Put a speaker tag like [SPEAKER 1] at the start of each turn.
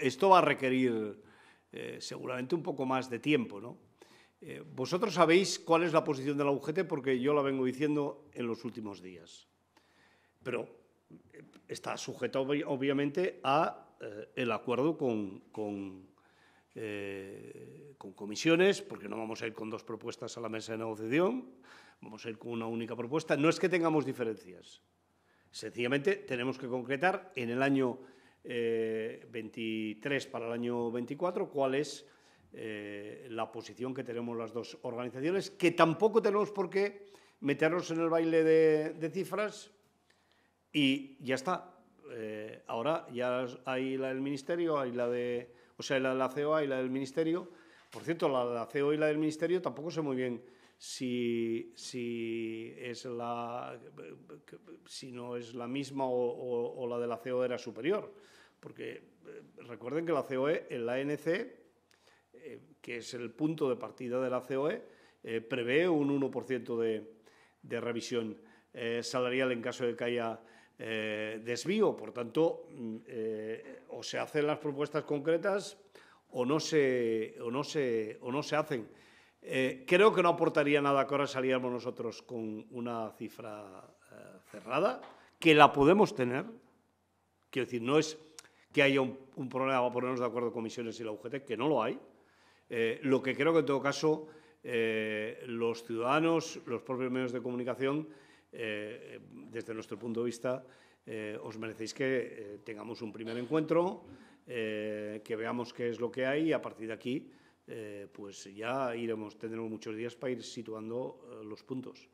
[SPEAKER 1] esto va a requerir eh, seguramente un poco más de tiempo, ¿no? Eh, vosotros sabéis cuál es la posición de la UGT porque yo la vengo diciendo en los últimos días. Pero eh, está sujeta obviamente a el acuerdo con, con, con comisiones, porque no vamos a ir con dos propuestas a la mesa de negociación, vamos a ir con una única propuesta. No es que tengamos diferencias, sencillamente tenemos que concretar en el año 23 eh, para el año 24, cuál es eh, la posición que tenemos las dos organizaciones, que tampoco tenemos por qué meternos en el baile de, cifras y ya está. Eh, ahora ya hay la del Ministerio, hay la de, o sea, la de la COA y la del Ministerio por cierto, la de la CEO y la del Ministerio tampoco sé muy bien si, es la, no es la misma o, la de la COE era superior. Porque eh, recuerden que la COE, el ANC, eh, que es el punto de partida de la COE, eh, prevé un 1% de, revisión salarial en caso de que haya desvío. Por tanto, mm, o se hacen las propuestas concretas o no se, o no se, o no se hacen. Eh, creo que no aportaría nada que ahora saliéramos nosotros con una cifra eh, cerrada, que la podemos tener. Quiero decir, no es que haya un, problema para ponernos de acuerdo con comisiones y la UGT, que no lo hay. Eh, lo que creo que en todo caso los ciudadanos, los propios medios de comunicación, desde nuestro punto de vista, os merecéis que tengamos un primer encuentro. Eh, que veamos qué es lo que hay y a partir de aquí eh, pues ya iremos, tendremos muchos días para ir situando eh, los puntos.